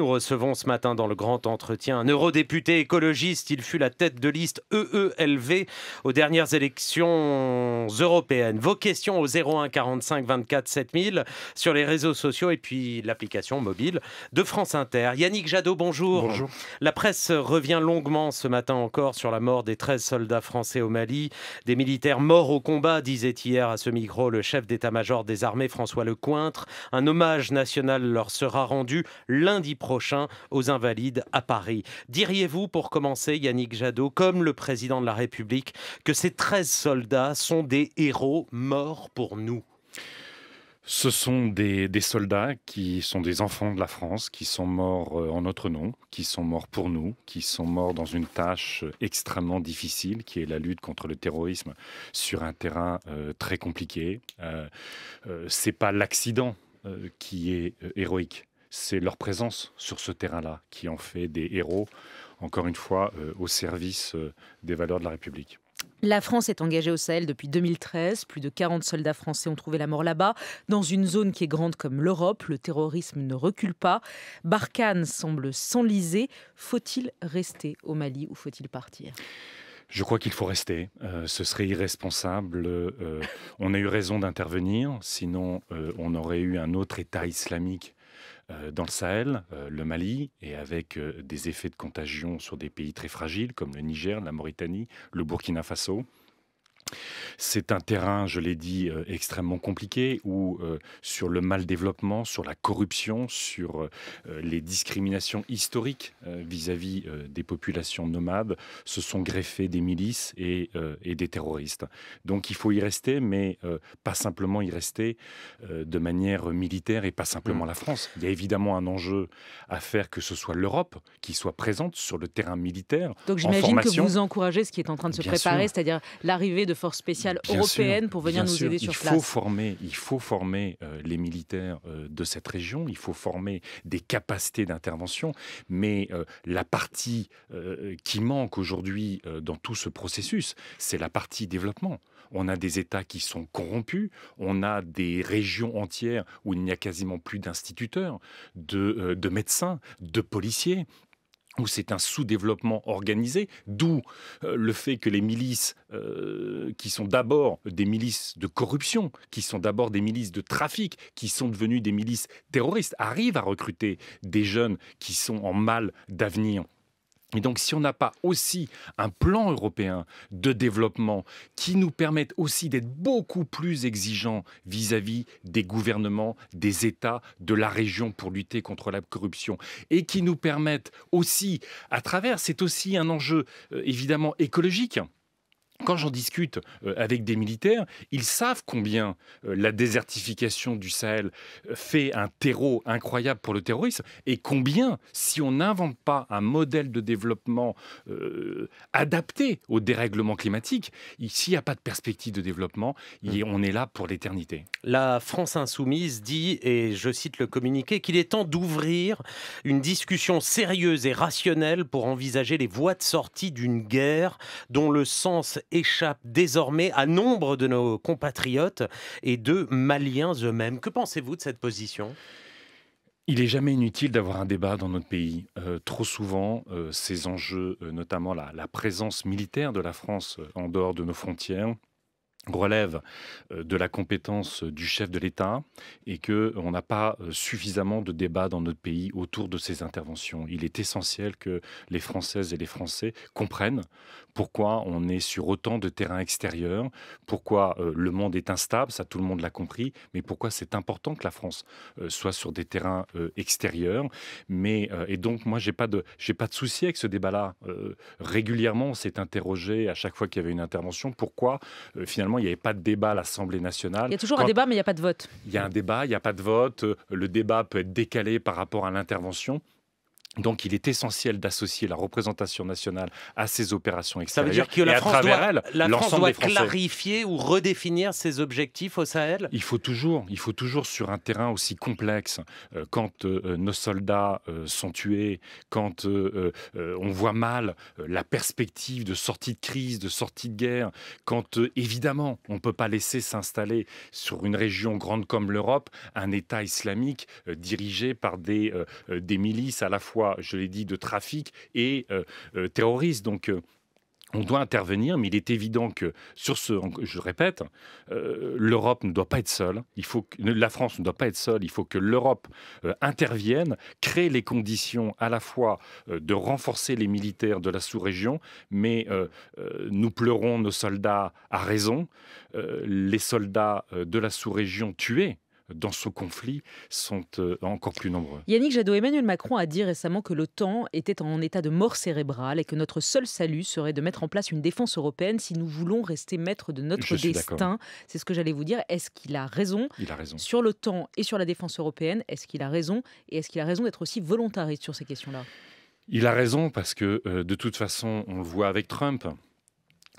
Nous recevons ce matin dans le grand entretien un eurodéputé écologiste. Il fut la tête de liste EELV aux dernières élections européennes. Vos questions au 01 45 24 7000 sur les réseaux sociaux et puis l'application mobile de France Inter. Yannick Jadot, bonjour. Bonjour. La presse revient longuement ce matin encore sur la mort des 13 soldats français au Mali. Des militaires morts au combat, disait hier à ce micro le chef d'état-major des armées François Lecointre. Un hommage national leur sera rendu lundi prochain prochain aux Invalides à Paris. Diriez-vous, pour commencer, Yannick Jadot, comme le président de la République, que ces 13 soldats sont des héros morts pour nous ce sont des, soldats qui sont des enfants de la France, qui sont morts euh, en notre nom, qui sont morts pour nous, qui sont morts dans une tâche extrêmement difficile, qui est la lutte contre le terrorisme sur un terrain euh, très compliqué. Ce euh, n'est C'est pas l'accident qui est héroïque c'est leur présence sur ce terrain-là qui en fait des héros, encore une fois, euh, au service euh, des valeurs de la République. La France est engagée au Sahel depuis 2013. Plus de 40 soldats français ont trouvé la mort là-bas. Dans une zone qui est grande comme l'Europe, le terrorisme ne recule pas. Barkhane semble s'enliser. Faut-il rester au Mali ou faut-il partir je crois qu'il faut rester. Euh, ce serait irresponsable. on a eu raison d'intervenir, sinon on aurait eu un autre État islamique euh, dans le Sahel, euh, le Mali, et avec euh, des effets de contagion sur des pays très fragiles comme le Niger, la Mauritanie, le Burkina Faso. C'est un terrain, je l'ai dit, euh, extrêmement compliqué où euh, sur le mal développement, sur la corruption, sur euh, les discriminations historiques vis-à-vis des populations nomades, se sont greffés des milices et, des terroristes. Donc il faut y rester, mais pas simplement y rester de manière militaire et pas simplement mmh. la France. Il y a évidemment un enjeu à faire que ce soit l'Europe qui soit présente sur le terrain militaire. Donc j'imagine que vous encouragez ce qui est en train de se préparer, c'est-à-dire l'arrivée de forces spéciales européenne pour venir nous aider il faut Former, il faut former euh, les militaires euh, de cette région, il faut former des capacités d'intervention, mais euh, la partie qui manque aujourd'hui dans tout ce processus, c'est la partie développement. On a des États qui sont corrompus, on a des régions entières où il n'y a quasiment plus d'instituteurs, de, de médecins, de policiers où c'est un sous-développement organisé, d'où euh, le fait que les milices, euh, qui sont d'abord des milices de corruption, qui sont d'abord des milices de trafic, qui sont devenues des milices terroristes, arrivent à recruter des jeunes qui sont en mal d'avenir. Et donc, si on n'a pas aussi un plan européen de développement qui nous permette aussi d'être beaucoup plus exigeants vis-à-vis des gouvernements, des États, de la région pour lutter contre la corruption, et qui nous permette aussi, à travers, c'est aussi un enjeu euh, évidemment écologique quand j'en discute euh, avec des militaires, ils savent combien euh, la désertification du Sahel euh, fait un terreau incroyable pour le terrorisme et combien, si on n'invente pas un modèle de développement adapté au dérèglement climatique, s'il n'y a pas de perspective de développement, mmh. on est là pour l'éternité. La France insoumise dit, et je cite le communiqué, qu'il est temps d'ouvrir une discussion sérieuse et rationnelle pour envisager les voies de sortie d'une guerre dont le sens échappe désormais à nombre de nos compatriotes et de Maliens eux-mêmes. Que pensez-vous de cette position il est jamais inutile d'avoir un débat dans notre pays. Euh, trop souvent, euh, ces enjeux, euh, notamment la, présence militaire de la France en dehors de nos frontières, relève euh, de la compétence du chef de l'État et que on n'a pas euh, suffisamment de débats dans notre pays autour de ces interventions. Il est essentiel que les Françaises et les Français comprennent pourquoi on est sur autant de terrains extérieurs, pourquoi euh, le monde est instable, ça tout le monde l'a compris, mais pourquoi c'est important que la France soit sur des terrains extérieurs. Mais et donc moi j'ai pas de j'ai pas de souci avec ce débat-là. Régulièrement on s'est interrogé à chaque fois qu'il y avait une intervention pourquoi finalement il n'y avait pas de débat à l'Assemblée nationale. Il y a toujours un débat, mais il n'y a pas de vote. Il y a un débat, il n'y a pas de vote. Euh, le débat peut être décalé par rapport à l'intervention. Donc, il est essentiel d'associer la représentation nationale à ces opérations extérieures. Ça veut dire que la France doit, clarifier ou redéfinir ses objectifs au Sahel Il faut toujours, il faut toujours sur un terrain aussi complexe, euh, quand euh, euh, nos soldats sont tués, quand on voit mal la perspective de sortie de crise, de sortie de guerre, quand évidemment on ne peut pas laisser s'installer sur une région grande comme l'Europe un État islamique dirigé par des, des milices à la fois je l'ai dit, de trafic et euh, euh, terroriste. Donc, euh, on doit intervenir, mais il est évident que sur ce, je répète, l'Europe ne doit pas être seule. Il faut la France ne doit pas être seule. Il faut que l'Europe intervienne, crée les conditions à la fois de renforcer les militaires de la sous-région, mais nous pleurons nos soldats à raison. les soldats de la sous-région tués dans ce conflit sont euh, encore plus nombreux. Yannick Jadot, Emmanuel Macron a dit récemment que l'OTAN était en état de mort cérébrale et que notre seul salut serait de mettre en place une défense européenne si nous voulons rester maîtres de notre destin. C'est ce que j'allais vous dire. Est-ce qu'il a raison Il a raison. Sur l'OTAN et sur la défense européenne, est-ce qu'il a raison Et est-ce qu'il a raison d'être aussi volontariste sur ces questions-là il a raison parce que euh, de toute façon, on le voit avec Trump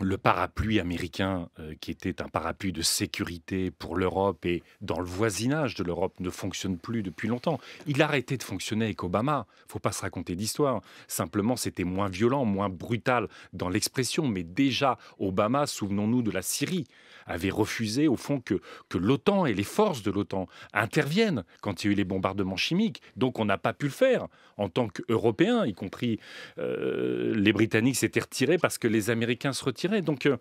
le parapluie américain, euh, qui était un parapluie de sécurité pour l'Europe et dans le voisinage de l'Europe, ne fonctionne plus depuis longtemps. Il a arrêté de fonctionner avec Obama. faut pas se raconter d'histoire. Simplement, c'était moins violent, moins brutal dans l'expression. Mais déjà, Obama, souvenons-nous de la Syrie, avait refusé, au fond, que, l'OTAN et les forces de l'OTAN interviennent quand il y a eu les bombardements chimiques. Donc, on n'a pas pu le faire en tant qu'Européens, y compris euh, les Britanniques s'étaient retirés parce que les Américains se retirent. Donc, euh,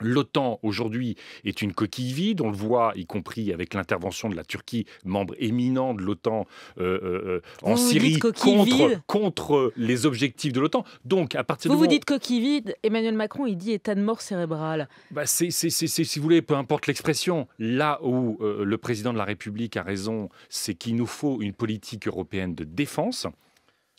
L'OTAN aujourd'hui est une coquille vide, on le voit y compris avec l'intervention de la Turquie, membre éminent de l'OTAN euh, euh, en Syrie, contre, contre, les objectifs de l'OTAN. Donc à partir vous, de vous dites coquille vide, Emmanuel Macron il dit état de mort cérébral. Bah c'est, si vous voulez, peu importe l'expression, là où le président de la République a raison, c'est qu'il nous faut une politique européenne de défense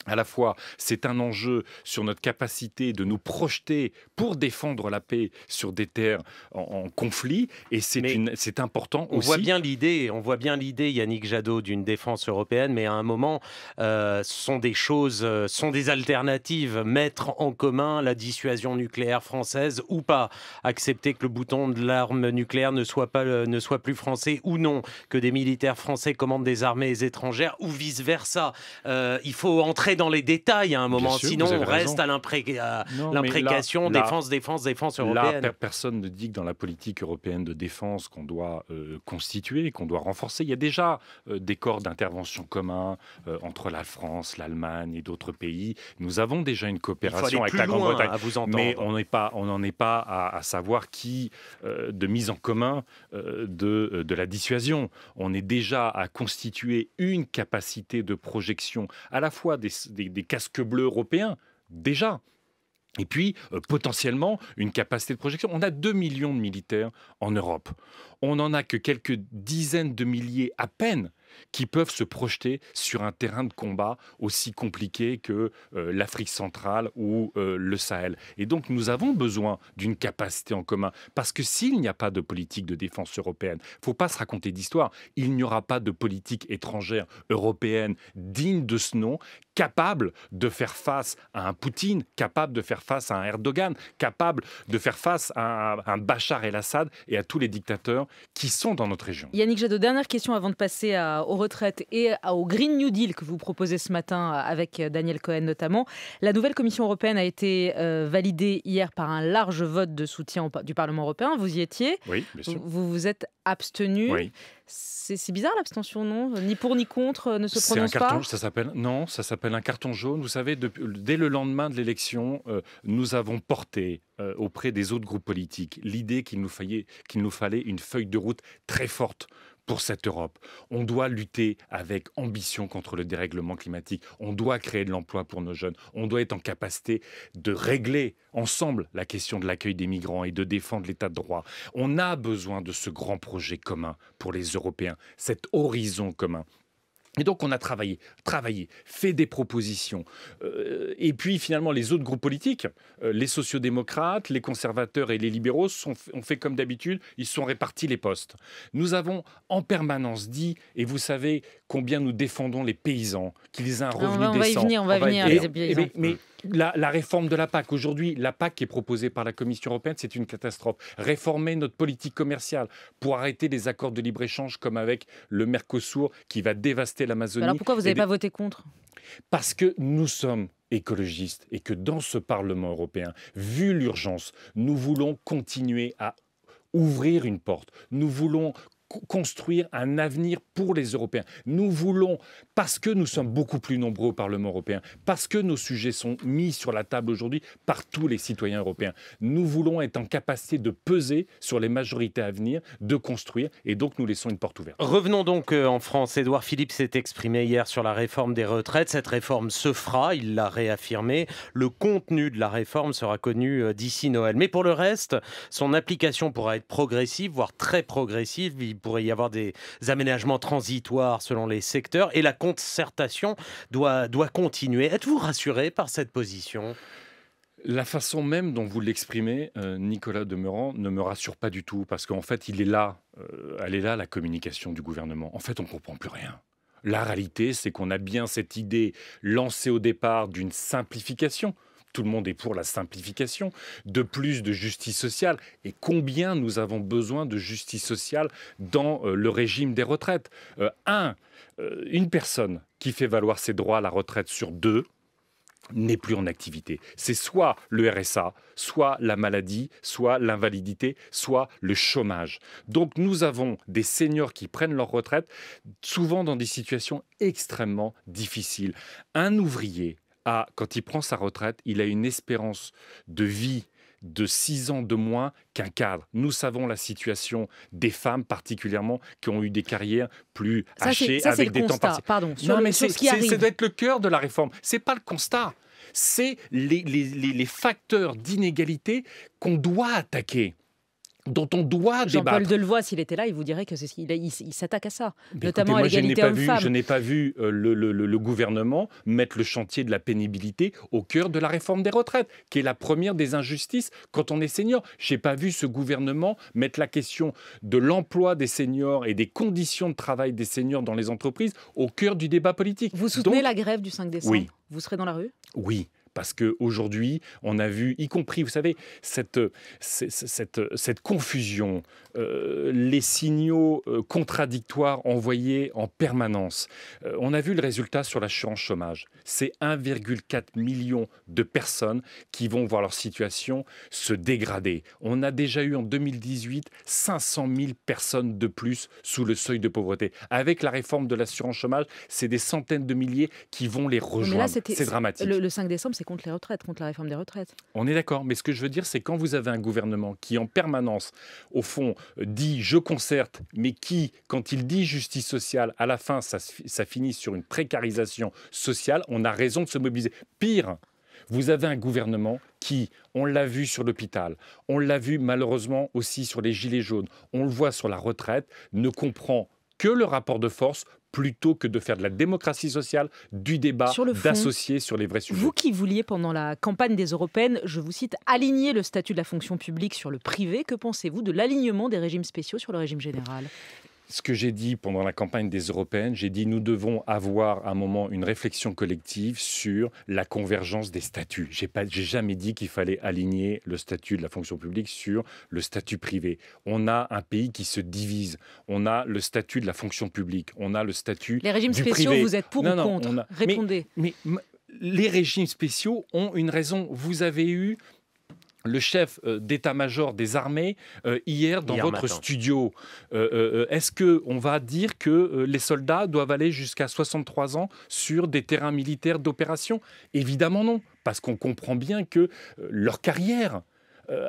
à la fois, c'est un enjeu sur notre capacité de nous projeter pour défendre la paix sur des terres en, conflit, et c'est important on Voit bien l'idée, on voit bien l'idée, Yannick Jadot, d'une défense européenne, mais à un moment, euh, sont des choses, euh, sont des alternatives, mettre en commun la dissuasion nucléaire française ou pas, accepter que le bouton de l'arme nucléaire ne soit pas, ne soit plus français ou non, que des militaires français commandent des armées étrangères ou vice versa. Euh, il faut entrer dans les détails à un moment, sinon on reste à l'imprécation défense, défense, défense européenne. personne ne dit que dans la politique européenne de défense qu'on doit euh, constituer, qu'on doit renforcer, il y a déjà euh, des corps d'intervention communs euh, entre la France, l'Allemagne et d'autres pays. Nous avons déjà une coopération avec la Grande-Bretagne. Mais on n'en est pas à, savoir qui, de mise en commun de, de la dissuasion, on est déjà à constituer une capacité de projection à la fois des des, casques bleus européens, déjà. Et puis, euh, potentiellement, une capacité de projection. On a 2 millions de militaires en Europe. On n'en a que quelques dizaines de milliers à peine qui peuvent se projeter sur un terrain de combat aussi compliqué que euh, l'Afrique centrale ou euh, le Sahel. Et donc, nous avons besoin d'une capacité en commun. Parce que s'il n'y a pas de politique de défense européenne, il ne faut pas se raconter d'histoire, il n'y aura pas de politique étrangère européenne digne de ce nom capable de faire face à un Poutine, capable de faire face à un Erdogan, capable de faire face à un Bachar el-Assad et à tous les dictateurs qui sont dans notre région. Yannick Jadot, dernière question avant de passer aux retraites et au Green New Deal que vous proposez ce matin euh, avec euh, Daniel Cohen notamment. La nouvelle Commission européenne a été euh, validée hier par un large vote de soutien du Parlement européen. Vous y étiez. Oui, bien Vous vous êtes abstenu. C'est bizarre l'abstention, non Ni pour ni contre euh, ne se prononce un carton, pas. Ça s'appelle non, ça s'appelle un carton jaune. Vous savez, dès le lendemain de l'élection, euh, nous avons porté euh, auprès des autres groupes politiques l'idée qu'il nous, fallait, qu'il nous fallait une feuille de route très forte pour cette Europe. On doit lutter avec ambition contre le dérèglement climatique. On doit créer de l'emploi pour nos jeunes. On doit être en capacité de régler ensemble la question de l'accueil des migrants et de défendre l'état de droit. On a besoin de ce grand projet commun pour les Européens, cet horizon commun. Et donc on a travaillé, travaillé, fait des propositions. Euh, et puis finalement les autres groupes politiques, euh, les sociodémocrates, les conservateurs et les libéraux ont fait comme d'habitude, ils sont répartis les postes. Nous avons en permanence dit, et vous savez combien nous défendons les paysans, qu'ils aient un revenu on va, on y venir, on va, venir. les la, réforme de la PAC. Aujourd'hui, la PAC qui est proposée par la Commission européenne, c'est une catastrophe. Réformer notre politique commerciale pour arrêter les accords de libre-échange comme avec le Mercosur qui va dévaster l'Amazonie. Alors pourquoi vous n'avez pas voté contre Parce que nous sommes écologistes et que dans ce Parlement européen, vu l'urgence, nous voulons continuer à ouvrir une porte. Nous voulons construire un avenir pour les Européens. Nous voulons, parce que nous sommes beaucoup plus nombreux au Parlement européen, parce que nos sujets sont mis sur la table aujourd'hui par tous les citoyens européens, nous voulons être en capacité de peser sur les majorités à venir, de construire, et donc nous laissons une porte ouverte. Revenons donc euh, en France. Édouard Philippe s'est exprimé hier sur la réforme des retraites. Cette réforme se fera, il l'a réaffirmé. Le contenu de la réforme sera connu euh, d'ici Noël. Mais pour le reste, son application pourra être progressive, voire très progressive pourrait y avoir des aménagements transitoires selon les secteurs et la concertation doit, continuer. Êtes-vous rassuré par cette position la façon même dont vous l'exprimez, euh, Nicolas Demorand, ne me rassure pas du tout, parce qu'en fait, il est là, euh, elle est là, la communication du gouvernement. En fait, on ne comprend plus rien. La réalité, c'est qu'on a bien cette idée lancée au départ d'une simplification tout le monde est pour la simplification, de plus de justice sociale. Et combien nous avons besoin de justice sociale dans euh, le régime des retraites euh, Un, euh, une personne qui fait valoir ses droits à la retraite sur deux, n'est plus en activité. C'est soit le RSA, soit la maladie, soit l'invalidité, soit le chômage. Donc nous avons des seniors qui prennent leur retraite souvent dans des situations extrêmement difficiles. Un ouvrier quand il prend sa retraite, il a une espérance de vie de 6 ans de moins qu'un cadre. Nous savons la situation des femmes particulièrement qui ont eu des carrières plus hachées avec des constat, temps partiels. Pardon, non, mais c'est ça doit être le cœur de la réforme. C'est pas le constat, c'est les facteurs d'inégalité qu'on doit attaquer dont on doit débattre. Jean-Paul Delevoye, s'il était là, il vous dirait que s'attaque à ça, notamment à Je n'ai pas vu euh, le, gouvernement mettre le chantier de la pénibilité au cœur de la réforme des retraites, qui est la première des injustices quand on est senior. Je n'ai pas vu ce gouvernement mettre la question de l'emploi des seniors et des conditions de travail des seniors dans les entreprises au cœur du débat politique. Vous soutenez la grève du 5 décembre oui. Vous serez dans la rue Oui. Parce qu'aujourd'hui, on a vu, y compris, vous savez, cette, cette, cette, confusion, euh, les signaux euh, contradictoires envoyés en permanence. Euh, on a vu le résultat sur l'assurance chômage. C'est 1,4 million de personnes qui vont voir leur situation se dégrader. On a déjà eu en 2018 500 000 personnes de plus sous le seuil de pauvreté. Avec la réforme de l'assurance chômage, c'est des centaines de milliers qui vont les rejoindre. C'est dramatique. Le, 5 décembre, contre les retraites, contre la réforme des retraites. On est d'accord, mais ce que je veux dire, c'est quand vous avez un gouvernement qui en permanence, au fond, dit je concerte, mais qui, quand il dit justice sociale, à la fin, ça, ça finit sur une précarisation sociale, on a raison de se mobiliser. Pire, vous avez un gouvernement qui, on l'a vu sur l'hôpital, on l'a vu malheureusement aussi sur les gilets jaunes, on le voit sur la retraite, ne comprend que le rapport de force plutôt que de faire de la démocratie sociale, du débat, d'associer sur les vrais sujets. Vous qui vouliez pendant la campagne des européennes, je vous cite, aligner le statut de la fonction publique sur le privé, que pensez-vous de l'alignement des régimes spéciaux sur le régime général ce que j'ai dit pendant la campagne des européennes, j'ai dit nous devons avoir à un moment une réflexion collective sur la convergence des statuts. J'ai pas, jamais dit qu'il fallait aligner le statut de la fonction publique sur le statut privé. On a un pays qui se divise. On a le statut de la fonction publique. On a le statut. Les régimes spéciaux, vous êtes pour ou contre Répondez. mais les régimes spéciaux ont une raison. Vous avez eu le chef euh, d'état-major des armées euh, hier dans votre studio. Euh, est-ce que on va dire que les soldats doivent aller jusqu'à 63 ans sur des terrains militaires d'opération Évidemment non, parce qu'on comprend bien que leur carrière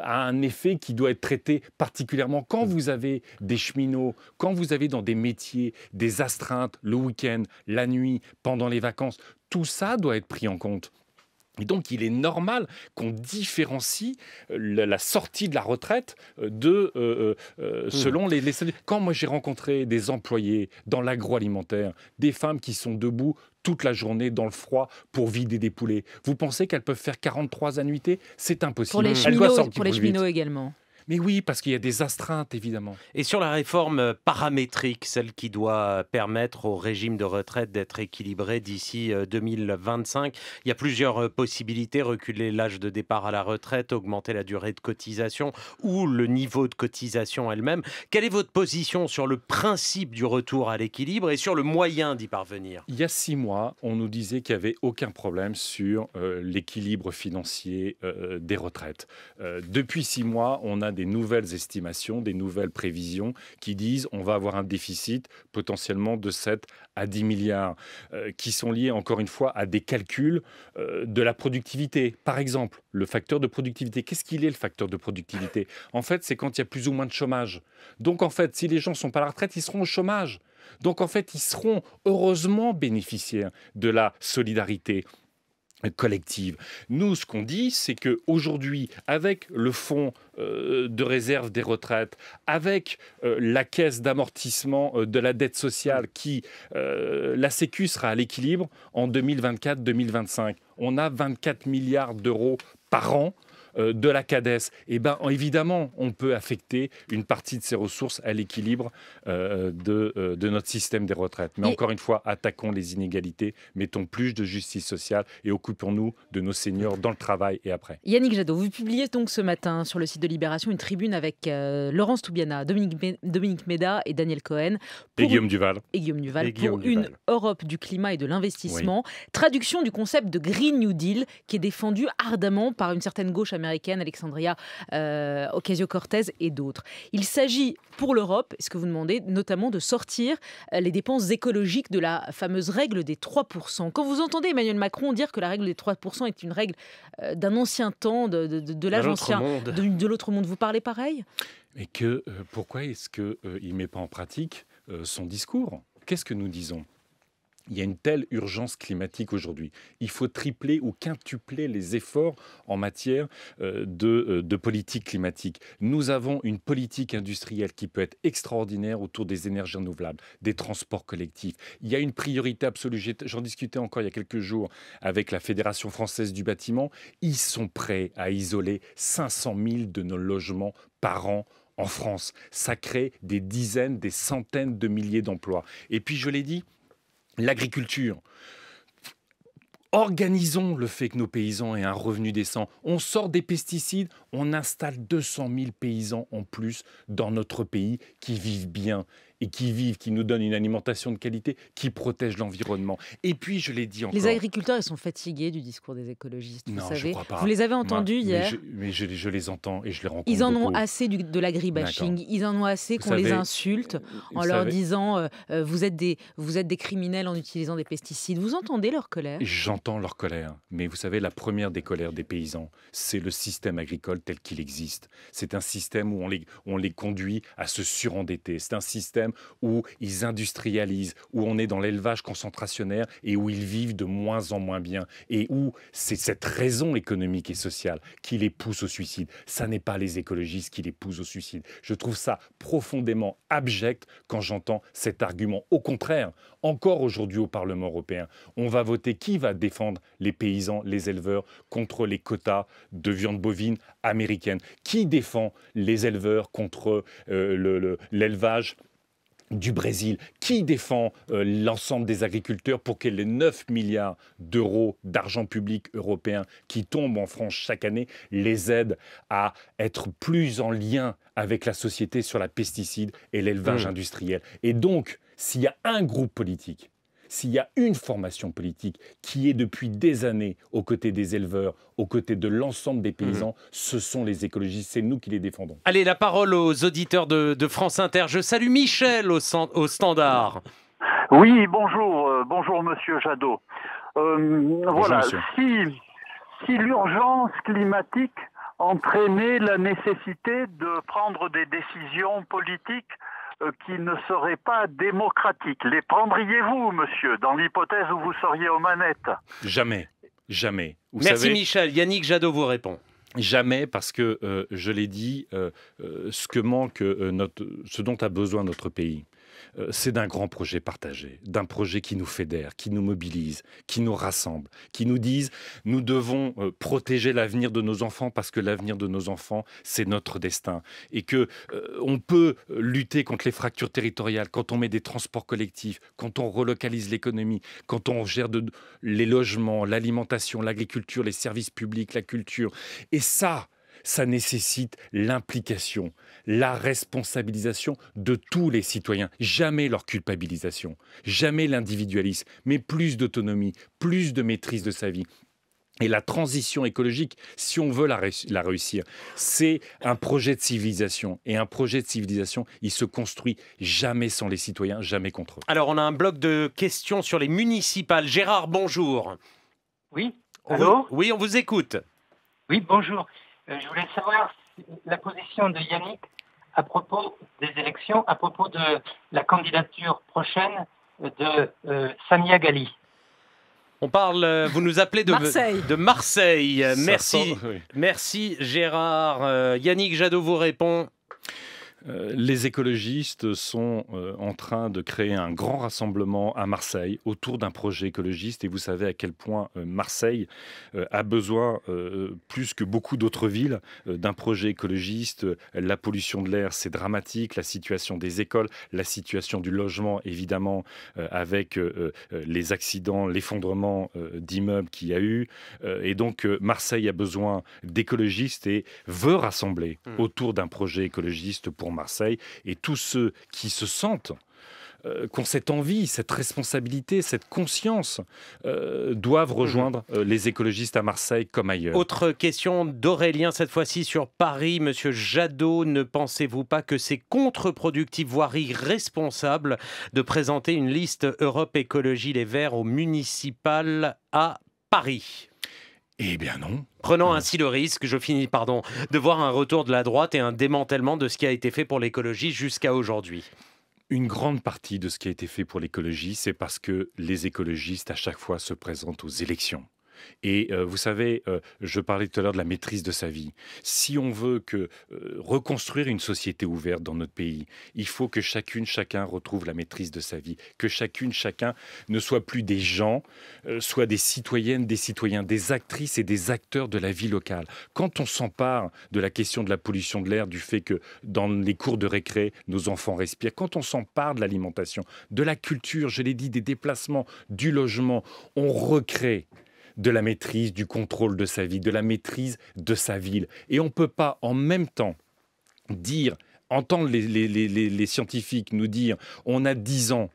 a un effet qui doit être traité particulièrement quand vous avez des cheminots, quand vous avez dans des métiers des astreintes le week-end, la nuit, pendant les vacances. Tout ça doit être pris en compte. Et donc, il est normal qu'on différencie euh, la sortie de la retraite euh, de euh, hmm. selon les, les, Quand moi j'ai rencontré des employés dans l'agroalimentaire, des femmes qui sont debout toute la journée dans le froid pour vider des poulets, vous pensez qu'elles peuvent faire 43 annuités C'est impossible. Pour les cheminots, pour les cheminots également. Mais oui, parce qu'il y a des astreintes, évidemment. Et sur la réforme euh, paramétrique, celle qui doit euh, permettre au régime de retraite d'être équilibré d'ici 2025, euh, il y a plusieurs possibilités, reculer l'âge de départ à la retraite, augmenter la durée de cotisation ou le niveau de cotisation elle-même. Quelle est votre position sur le principe du retour à l'équilibre et sur le moyen d'y parvenir Il y a six mois, on nous disait qu'il n'y avait aucun problème sur l'équilibre financier des retraites. depuis six mois, on a des nouvelles estimations, des nouvelles prévisions qui disent on va avoir un déficit potentiellement de 7 à 10 milliards, euh, qui sont liés encore une fois à des calculs euh, de la productivité. Par exemple, le facteur de productivité. Qu'est-ce qu'il est le facteur de productivité En fait, c'est quand il y a plus ou moins de chômage. Donc en fait, si les gens ne sont pas à la retraite, ils seront au chômage. Donc en fait, ils seront heureusement bénéficiaires de la solidarité collective. Nous, ce qu'on dit, c'est que aujourd'hui, avec le fonds euh, de réserve des retraites, avec euh, la caisse d'amortissement euh, de la dette sociale, qui la Sécu sera à l'équilibre en 2024-2025. On a 24 milliards d'euros par an euh, de la CADES, eh ben, évidemment, on peut affecter une partie de ces ressources à l'équilibre euh, euh, de, notre système des retraites. Mais encore une fois, attaquons les inégalités, mettons plus de justice sociale et occupons-nous de nos seniors dans le travail et après. Yannick Jadot, vous publiez donc ce matin sur le site de Libération une tribune avec Laurence Toubiana, Dominique, Méda et Daniel Cohen. Pour et Guillaume Duval. Et Guillaume Duval pour une Europe du climat et de l'investissement. Traduction du concept de Green New Deal qui est défendu ardemment par une certaine gauche américaine Alexandria euh, Ocasio-Cortez et d'autres. Il s'agit pour l'Europe, ce que vous demandez, notamment de sortir euh, les dépenses écologiques de la fameuse règle des 3%. Quand vous entendez Emmanuel Macron dire que la règle des 3% est une règle euh, d'un ancien temps, de, de, l'âge ancien, de, l'autre monde, vous parlez pareil Mais que, pourquoi est-ce qu'il ne met pas en pratique son discours Qu'est-ce que nous disons il y a une telle urgence climatique aujourd'hui. Il faut tripler ou quintupler les efforts en matière euh, euh, de, politique climatique. Nous avons une politique industrielle qui peut être extraordinaire autour des énergies renouvelables, des transports collectifs. Il y a une priorité absolue. J'en discutais encore il y a quelques jours avec la Fédération française du bâtiment. Ils sont prêts à isoler 500 000 de nos logements par an en France. Ça crée des dizaines, des centaines de milliers d'emplois. Et puis, je l'ai dit, l'agriculture. Organisons le fait que nos paysans aient un revenu décent. On sort des pesticides, on installe 200 000 paysans en plus dans notre pays qui vivent bien et qui vivent, qui nous donnent une alimentation de qualité, qui protègent l'environnement. Et puis, je l'ai dit encore. Les agriculteurs, ils sont fatigués du discours des écologistes, vous savez. pas. Vous les avez entendus hier. Mais, je, je, les entends et je les rencontre. Ils en ont assez du, de l'agribashing. Ils en ont assez qu'on les insulte en leur disant euh, euh, vous, êtes des, vous êtes des criminels en utilisant des pesticides. Vous entendez leur colère J'entends leur colère. Mais vous savez, la première des colères des paysans, c'est le système agricole tel qu'il existe. C'est un système où on les, on les conduit à se surendetter. C'est un système où ils industrialisent, où on est dans l'élevage concentrationnaire et où ils vivent de moins en moins bien et où c'est cette raison économique et sociale qui les pousse au suicide. Ça n'est pas les écologistes qui les poussent au suicide. Je trouve ça profondément abject quand j'entends cet argument. Au contraire, encore aujourd'hui au Parlement européen, on va voter qui va défendre les paysans, les éleveurs contre les quotas de viande bovine américaine Qui défend les éleveurs contre euh, l'élevage du Brésil qui défend euh, l'ensemble des agriculteurs pour que les 9 milliards d'euros d'argent public européen qui tombent en France chaque année les aident à être plus en lien avec la société sur la pesticide et l'élevage hmm. industriel. Et donc, s'il y a un groupe politique s'il y a une formation politique qui est depuis des années aux côtés des éleveurs, aux côtés de l'ensemble des paysans, mhm. ce sont les écologistes. C'est nous qui les défendons. Allez, la parole aux auditeurs de, France Inter. Je salue Michel au, standard. Oui, bonjour, euh, bonjour Monsieur Jadot. Euh, voilà, si l'urgence climatique entraînait la nécessité de prendre des décisions politiques euh, qui ne seraient pas démocratiques. Les prendriez-vous, monsieur, dans l'hypothèse où vous seriez aux manettes Jamais, jamais. Merci Michel. Yannick Jadot vous répond. Jamais, parce que, euh, je l'ai dit, euh, ce que manque notre, ce dont a besoin notre pays, euh, c'est d'un grand projet partagé, d'un projet qui nous fédère, qui nous mobilise, qui nous rassemble, qui nous dise nous devons euh, protéger l'avenir de nos enfants parce que l'avenir de nos enfants, c'est notre destin et que euh, on peut lutter contre les fractures territoriales quand on met des transports collectifs, quand on relocalise l'économie, quand on gère les logements, l'alimentation, l'agriculture, les services publics, la culture. Et ça, ça nécessite l'implication, la responsabilisation de tous les citoyens. Jamais leur culpabilisation, jamais l'individualisme, mais plus d'autonomie, plus de maîtrise de sa vie. Et la transition écologique, si on veut la, la réussir, c'est un projet de civilisation. Et un projet de civilisation, il se construit jamais sans les citoyens, jamais contre eux. Alors, on a un bloc de questions sur les municipales. Gérard, bonjour. Oui, allô Oui, on vous écoute. Oui, bonjour. Euh, je voulais savoir la position de Yannick à propos des élections, à propos de la candidature prochaine de euh, Samia Gali. On parle, euh, vous nous appelez de Marseille. De Marseille. Merci, merci Gérard. Yannick Jadot vous répond. Euh, les écologistes sont euh, en train de créer un grand rassemblement à Marseille autour d'un projet écologiste et vous savez à quel point euh, Marseille a besoin, plus que beaucoup d'autres villes, d'un projet écologiste. La pollution de l'air, c'est dramatique, la situation des écoles, la situation du logement, évidemment, avec les accidents, l'effondrement d'immeubles qu'il y a eu. et donc Marseille a besoin d'écologistes et veut rassembler mmh. autour d'un projet écologiste pour Marseille et tous ceux qui se sentent euh, qui ont cette envie, cette responsabilité, cette conscience, euh, doivent mhm. rejoindre euh, les écologistes à Marseille comme ailleurs. Autre question d'Aurélien, cette fois-ci sur Paris. Monsieur Jadot, ne pensez-vous pas que c'est contre-productif, voire irresponsable, de présenter une liste Europe Écologie Les Verts au municipal à Paris eh bien non. Prenant euh. ainsi le risque, je finis, pardon, de voir un retour de la droite et un démantèlement de ce qui a été fait pour l'écologie jusqu'à aujourd'hui. Une grande partie de ce qui a été fait pour l'écologie, c'est parce que les écologistes à chaque fois se présentent aux élections. Et euh, vous savez, euh, je parlais tout à l'heure de la maîtrise de sa vie. Si on veut que euh, reconstruire une société ouverte dans notre pays, il faut que chacune, chacun retrouve la maîtrise de sa vie, que chacune, chacun ne soit plus des gens, soit des citoyennes, des citoyens, des actrices et des acteurs de la vie locale. Quand on s'empare de la question de la pollution de l'air, du fait que dans les cours de récré, nos enfants respirent, quand on s'empare de l'alimentation, de la culture, je l'ai dit, des déplacements, du logement, on recrée de la maîtrise du contrôle de sa vie, de la maîtrise de sa ville. Et on ne peut pas en même temps dire, entendre les, scientifiques nous dire, on a 10 ans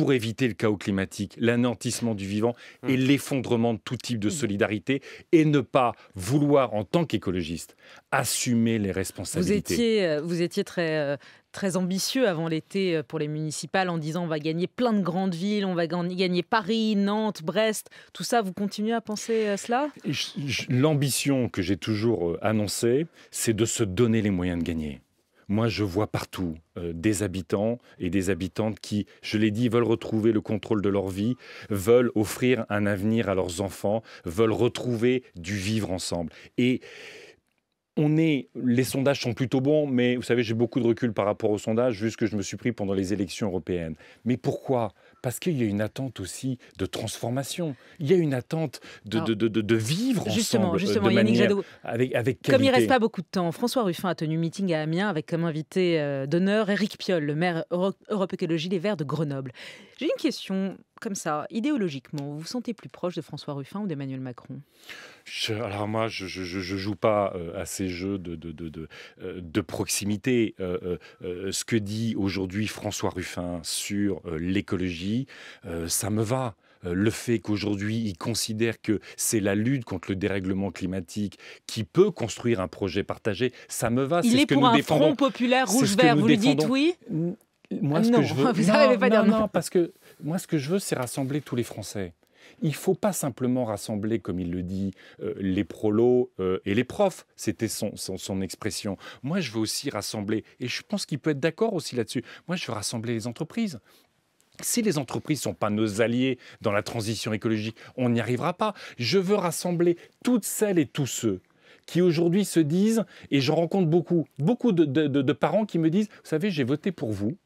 pour éviter le chaos climatique, l'anéantissement du vivant et mmh. l'effondrement de tout type de mmh. solidarité et ne pas vouloir, en tant qu'écologiste, assumer les responsabilités. Vous étiez, euh, vous étiez très, euh, très ambitieux avant l'été euh, pour les municipales en disant on va gagner plein de grandes villes, on va gagner Paris, Nantes, Brest. Tout ça, vous continuez à penser à cela L'ambition que j'ai toujours annoncée, c'est de se donner les moyens de gagner moi je vois partout euh, des habitants et des habitantes qui, je l'ai dit, veulent retrouver le contrôle de leur vie, veulent offrir un avenir à leurs enfants, veulent retrouver du vivre ensemble. Et on est, les sondages sont plutôt bons, mais vous savez, j'ai beaucoup de recul par rapport aux sondages, vu ce que je me suis pris pendant les élections européennes. Mais pourquoi parce qu'il y a une attente aussi de transformation. Il y a une attente de, de, de, vivre justement, ensemble. Euh, justement, Yannick Jadot. Avec, avec Comme il reste pas beaucoup de temps, François Ruffin a tenu meeting à Amiens avec comme invité euh, d'honneur Éric Piolle, le maire Europe, Europe Écologie Les Verts de Grenoble. J'ai une question comme ça, idéologiquement, vous vous sentez plus proche de François Ruffin ou d'Emmanuel Macron Alors moi, je ne joue pas euh, à ces jeux de, de, euh, proximité. Euh, ce que dit aujourd'hui François Ruffin sur l'écologie, ça me va le fait qu'aujourd'hui il considère que c'est la lutte contre le dérèglement climatique qui peut construire un projet partagé, ça me va. Il est, ce pour que nous un défendons. front populaire rouge-vert, vous le dites oui Moi, ce que je veux... vous pas non. non, parce que moi, ce que je veux, c'est rassembler tous les Français. Il ne faut pas simplement rassembler, comme il le dit, euh, les prolos euh, et les profs. C'était son, expression. Moi, je veux aussi rassembler, et je pense qu'il peut être d'accord aussi là-dessus, moi, je veux rassembler les entreprises. Si les entreprises ne sont pas nos alliés dans la transition écologique, on n'y arrivera pas. Je veux rassembler toutes celles et tous ceux qui aujourd'hui se disent, et je rencontre beaucoup, beaucoup de parents qui me disent, vous savez, j'ai voté pour vous,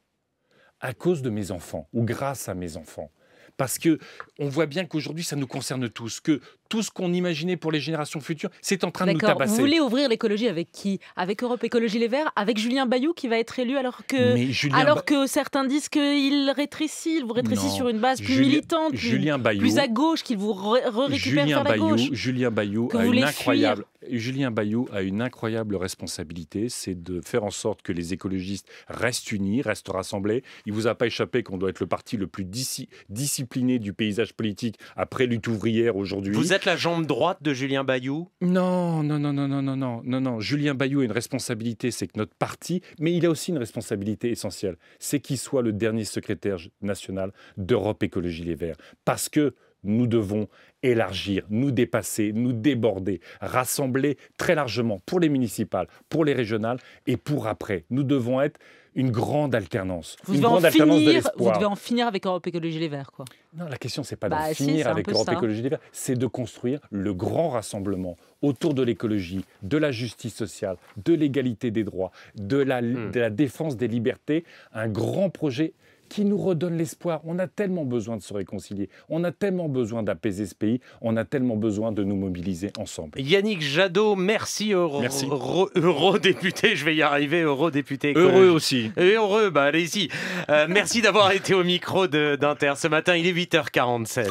à cause de mes enfants ou grâce à mes enfants. Parce que on voit bien qu'aujourd'hui, ça nous concerne tous, que tout ce qu'on imaginait pour les générations futures, c'est en train de nous tabasser. Vous voulez ouvrir l'écologie avec qui Avec Europe Écologie Les Verts Avec Julien Bayou qui va être élu alors que, alors que certains disent qu'il rétrécit, il vous rétrécit sur une base plus militante, plus, Bayou, à gauche, qu'il vous récupère Julien Bayou, la gauche. Julien Bayou a une incroyable... Julien Bayou a une incroyable responsabilité, c'est de faire en sorte que les écologistes restent unis, restent rassemblés. Il vous a pas échappé qu'on doit être le parti le plus discipliné du paysage politique après lutte ouvrière aujourd'hui. Vous êtes la jambe droite de Julien Bayou Non, non, non, non, non, non, non, non, non. Julien Bayou a une responsabilité, c'est que notre parti, mais il a aussi une responsabilité essentielle, c'est qu'il soit le dernier secrétaire national d'Europe Écologie Les Verts. Parce que nous devons élargir, nous dépasser, nous déborder, rassembler très largement pour les municipales, pour les régionales et pour après. Nous devons être une grande alternance. Vous, devez, en finir, avec Europe Écologie Les Verts, quoi. Non, la question, n'est pas de bah, finir avec Europe Écologie Les Verts, c'est de construire le grand rassemblement autour de l'écologie, de la justice sociale, de l'égalité des droits, de la hmm. défense des libertés, un grand projet qui nous redonne l'espoir. On a tellement besoin de se réconcilier, on a tellement besoin d'apaiser ce pays, on a tellement besoin de nous mobiliser ensemble. Yannick Jadot, merci, euh, eurodéputé, je vais y arriver, eurodéputé. Heureux aussi. heureux, bah allez-y. Euh, merci d'avoir été au micro d'Inter ce matin, il est 8h47.